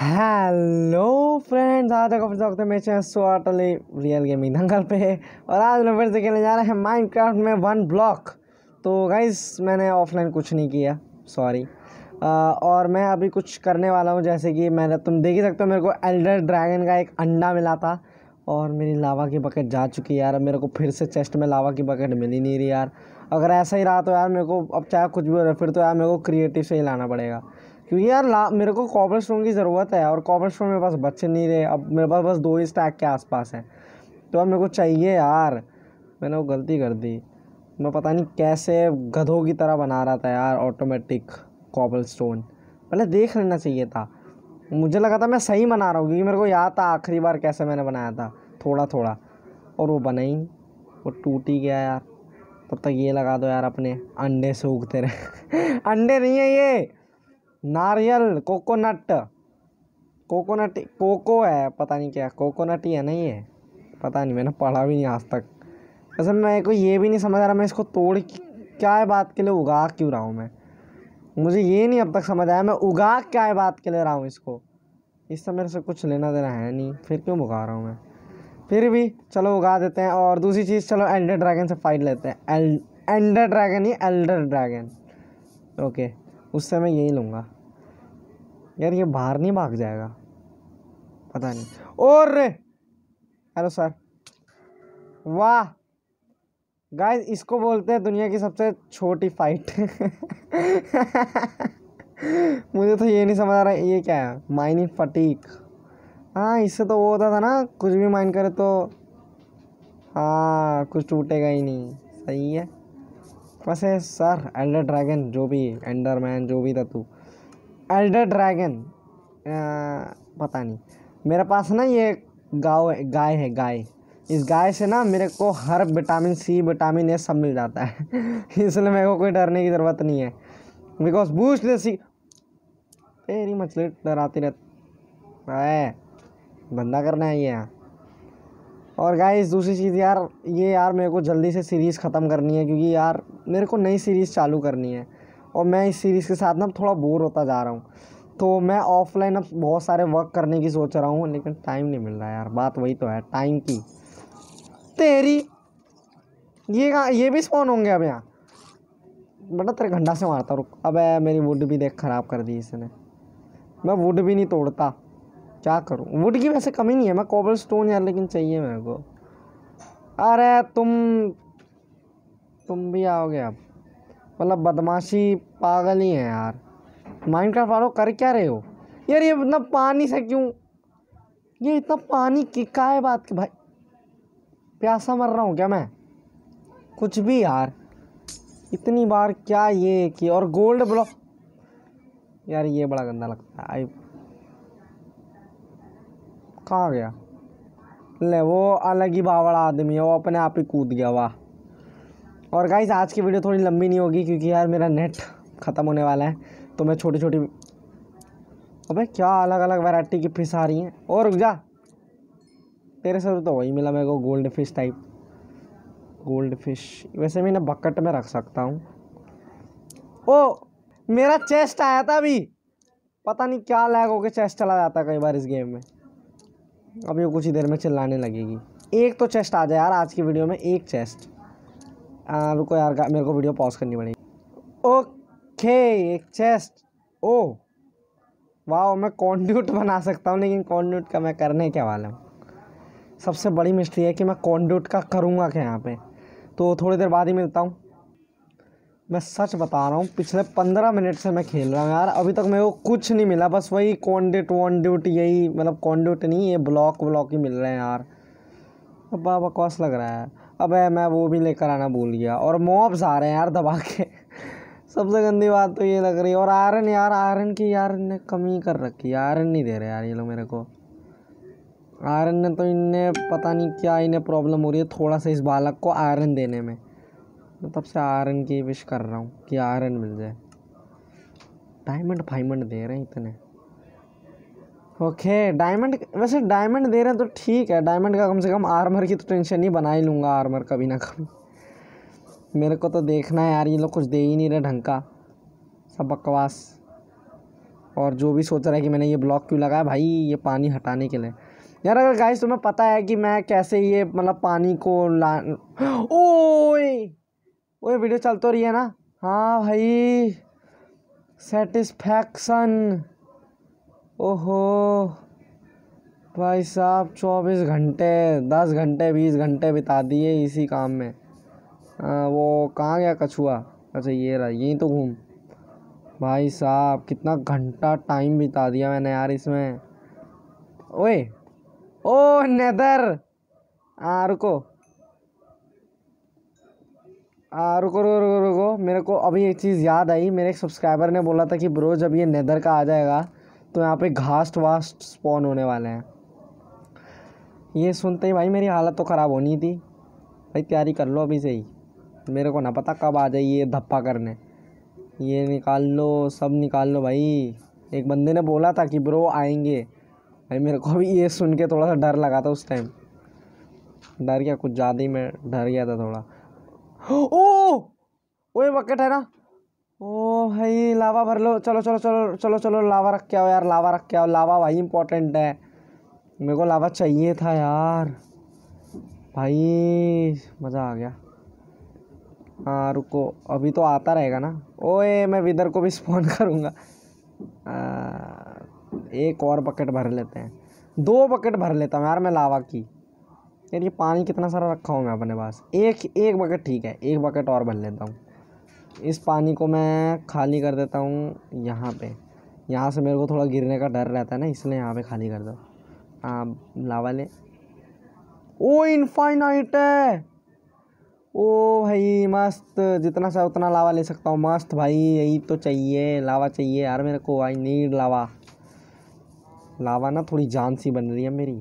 hello friends आज तक match है मैं रियल गेमिंग दंगल पे और आज मैं फिर से खेलने जा रहे हैं माइनक्राफ्ट में वन ब्लॉक तो गाइस मैंने ऑफलाइन कुछ नहीं किया सॉरी और मैं अभी कुछ करने वाला हूँ जैसे कि मैंने तुम देख ही सकते हो मेरे को एल्डर ड्रैगन का एक अंडा मिला था और मेरी लावा की बकेट जा चुकी है यार मेरे को फिर से चेस्ट में लावा की बकेट मिल ही नहीं रही यार अगर ऐसा ही रहा तो यार मेरे को अब चाहे कुछ भी हो रहा फिर तो यार मेरे को क्रिएटिव से ही लाना पड़ेगा क्योंकि यार ला मेरे को कॉपर स्टोन की ज़रूरत है और कॉपर स्टोन मेरे पास बच्चे नहीं रहे अब मेरे पास बस दो ही स्टैक के आसपास है तो अब मेरे को चाहिए यार मैंने वो गलती कर दी मैं पता नहीं कैसे गधों की तरह बना रहा था यार ऑटोमेटिक कॉपर स्टोन पहले देख लेना चाहिए था मुझे लगा था मैं सही बना रहा हूँ क्योंकि मेरे को याद था आखिरी बार कैसे मैंने बनाया था थोड़ा थोड़ा और वो बना ही वो टूट ही गया यार तब तक ये लगा दो यार अपने अंडे से उगते रहे अंडे नहीं है ये नारियल कोकोनट कोकोनट कोको है पता नहीं क्या कोकोनट ही है नहीं है पता नहीं मैंने पढ़ा भी नहीं आज तक वैसे मेरे को ये भी नहीं समझ आ रहा मैं इसको तोड़ क्या है बात के लिए उगा क्यों रहा हूँ मैं मुझे ये नहीं अब तक समझ आया मैं उगा क्या है बात के लिए रहा हूँ इसको इससे मेरे से कुछ लेना देना है नहीं फिर क्यों उगा रहा हूँ मैं फिर भी चलो उगा देते हैं और दूसरी चीज़ चलो एल्डर ड्रैगन से फाइट लेते हैं एल एल्डर ड्रैगन ही एल्डर ड्रैगन ओके उससे मैं यही लूँगा यार ये बाहर नहीं भाग जाएगा पता नहीं और हेलो सर वाह गाइस इसको बोलते हैं दुनिया की सबसे छोटी फाइट मुझे तो ये नहीं समझ आ रहा ये क्या है माइनिंग फटीक हाँ इससे तो वो होता था ना कुछ भी माइन करे तो हाँ कुछ टूटेगा ही नहीं सही है वैसे सर एल्डर ड्रैगन जो भी एंडरमैन जो भी था तू एल्डर ड्रैगन पता नहीं मेरे पास ना ये गाँव गाय है गाय इस गाय से ना मेरे को हर विटामिन सी विटामिन ए सब मिल जाता है इसलिए मेरे को कोई डरने की ज़रूरत नहीं है बिकॉज बूस्ट ले सी तेरी मछली डराती रहती है करना है ये यहाँ और गाइस दूसरी चीज़ यार ये यार मेरे को जल्दी से सीरीज़ ख़त्म करनी है क्योंकि यार मेरे को नई सीरीज़ चालू करनी है और मैं इस सीरीज़ के साथ ना थोड़ा बोर होता जा रहा हूँ तो मैं ऑफलाइन अब बहुत सारे वर्क करने की सोच रहा हूँ लेकिन टाइम नहीं मिल रहा यार बात वही तो है टाइम की तेरी ये कहाँ ये भी स्पॉन होंगे अब यहाँ बेटा तेरे घंटा से मारता रुक अब मेरी वुड भी देख ख़राब कर दी इसने मैं वुड भी नहीं तोड़ता क्या करूँ वुड की वैसे कमी नहीं है मैं कोबल स्टोन यार लेकिन चाहिए मेरे को अरे तुम तुम भी आओगे अब मतलब बदमाशी पागल ही है यार माइनक्राफ्ट वालों कर क्या रहे हो यार ये इतना पानी से क्यों ये इतना पानी की का है बात की भाई प्यासा मर रहा हूँ क्या मैं कुछ भी यार इतनी बार क्या ये कि और गोल्ड ब्लॉक यार ये बड़ा गंदा लगता है आई कहाँ गया ले वो अलग ही बावड़ा आदमी है वो अपने आप ही कूद गया वाह और गाइज आज की वीडियो थोड़ी लंबी नहीं होगी क्योंकि यार मेरा नेट ख़त्म होने वाला है तो मैं छोटी छोटी अबे क्या अलग अलग वैरायटी की फ़िश आ रही हैं और रुक जा तेरे से तो वही मिला मेरे को goldfish type goldfish वैसे मैं इन्हें बकेट में रख सकता हूँ ओ मेरा चेस्ट आया था अभी पता नहीं क्या लैग होकर चेस्ट चला जाता कई बार इस गेम में अभी वो कुछ ही देर में चिल्लाने लगेगी एक तो चेस्ट आ जाए यार आज की वीडियो में एक चेस्ट आ, रुको यार मेरे को वीडियो पॉज करनी पड़ेगी ओके एक चेस्ट ओ वाह मैं कॉन्ड्यूट बना सकता हूँ लेकिन कॉन्ड्यूट का मैं करने क्या वाला हूँ सबसे बड़ी मिस्ट्री है कि मैं कॉन्ड्यूट का करूँगा क्या यहाँ पे तो थोड़ी देर बाद ही मिलता हूँ मैं सच बता रहा हूँ पिछले पंद्रह मिनट से मैं खेल रहा हूँ यार अभी तक मेरे को कुछ नहीं मिला बस वही कॉन्ड्यूट वॉन्ड्यूट यही मतलब कॉन्ड्यूट नहीं ये ब्लॉक व्लॉक ही मिल रहे हैं यार अब बकवास लग रहा है अब मैं वो भी लेकर आना भूल गया और मोब्स आ रहे हैं यार दबा के सबसे गंदी बात तो ये लग रही है और आयरन यार आयरन की यार ने कमी कर रखी है आयरन नहीं दे रहे यार ये लोग मेरे को आयरन ने तो इनने पता नहीं क्या इन्हें प्रॉब्लम हो रही है थोड़ा सा इस बालक को आयरन देने में मैं तब से आयरन की विश कर रहा हूँ कि आयरन मिल जाए डायमंड फाइमंड दे रहे हैं इतने ओके डायमंड वैसे डायमंड दे रहे हैं तो ठीक है डायमंड का कम से कम आर्मर की तो टेंशन ही बना ही लूँगा आर्मर कभी ना कभी मेरे को तो देखना है यार ये लोग कुछ दे ही नहीं रहे ढंग का सब बकवास और जो भी सोच रहा है कि मैंने ये ब्लॉक क्यों लगाया भाई ये पानी हटाने के लिए यार अगर गाइस तुम्हें पता है कि मैं कैसे ये मतलब पानी को ला ओए ओए वीडियो चल तो रही है ना हाँ भाई सेटिस्फैक्शन ओहो भाई साहब चौबीस घंटे दस घंटे बीस घंटे बिता दिए इसी काम में आ, वो कहाँ गया कछुआ अच्छा ये रहा यहीं तो घूम भाई साहब कितना घंटा टाइम बिता दिया मैंने यार इसमें ओए ओ नेदर आ रुको आ, रुको रुको रुको रुको मेरे को अभी एक चीज़ याद आई मेरे एक सब्सक्राइबर ने बोला था कि ब्रो जब ये नेदर का आ जाएगा तो यहाँ पे घास्ट वास्ट स्पॉन होने वाले हैं ये सुनते ही भाई मेरी हालत तो ख़राब होनी थी भाई तैयारी कर लो अभी से ही मेरे को ना पता कब आ जाए ये धप्पा करने ये निकाल लो सब निकाल लो भाई एक बंदे ने बोला था कि ब्रो आएंगे भाई मेरे को भी ये सुन के थोड़ा सा डर लगा था उस टाइम डर गया कुछ ज़्यादा ही मैं डर गया था थोड़ा ओ वो बकेट है ना ओ भाई लावा भर लो चलो चलो चलो चलो चलो लावा रख के आओ यार लावा रख के आओ लावा भाई इंपॉर्टेंट है मेरे को लावा चाहिए था यार भाई मज़ा आ गया हाँ रुको अभी तो आता रहेगा ना ओए मैं विदर को भी स्पॉन करूँगा एक और बकेट भर लेते हैं दो बकेट भर लेता हूँ यार मैं लावा की यार ये पानी कितना सारा रखा हूँ मैं अपने पास एक एक बकेट ठीक है एक बकेट और भर लेता हूँ इस पानी को मैं खाली कर देता हूँ यहाँ पे यहाँ से मेरे को थोड़ा गिरने का डर रहता है ना इसलिए यहाँ पे खाली कर दो हाँ लावा ले ओ इनफाइनाइट है ओ भाई मस्त जितना सा उतना लावा ले सकता हूँ मस्त भाई यही तो चाहिए लावा चाहिए यार मेरे को आई नीड लावा लावा ना थोड़ी जान सी बन रही है मेरी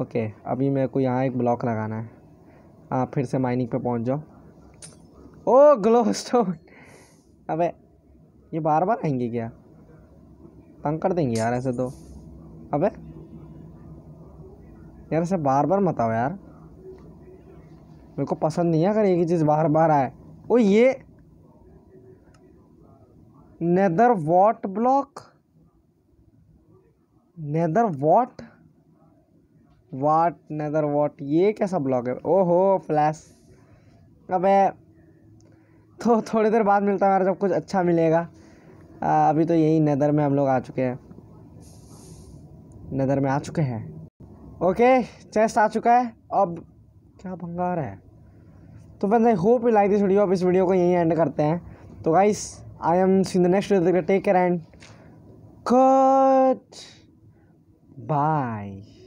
ओके अभी मेरे को यहाँ एक ब्लॉक लगाना है आप फिर से माइनिंग पे पहुँच जाओ ओ ग्लो स्टोन अबे ये बार बार आएंगे क्या तंग कर देंगे यार ऐसे तो अबे यार ऐसे बार बार मत आओ यार मेरे को पसंद नहीं है अगर एक ही चीज़ बार बार आए ओ ये nether wart block nether wart wart nether wart ये कैसा ब्लॉक है ओहो फ्लैश अबे तो थोड़ी देर बाद मिलता है मेरा जब कुछ अच्छा मिलेगा आ, अभी तो यही नदर में हम लोग आ चुके हैं नदर में आ चुके हैं ओके चेस्ट आ चुका है अब क्या भंगार है तो friends I hope you like this video अब इस वीडियो को यहीं एंड करते हैं तो guys I am seen the next take care and good bye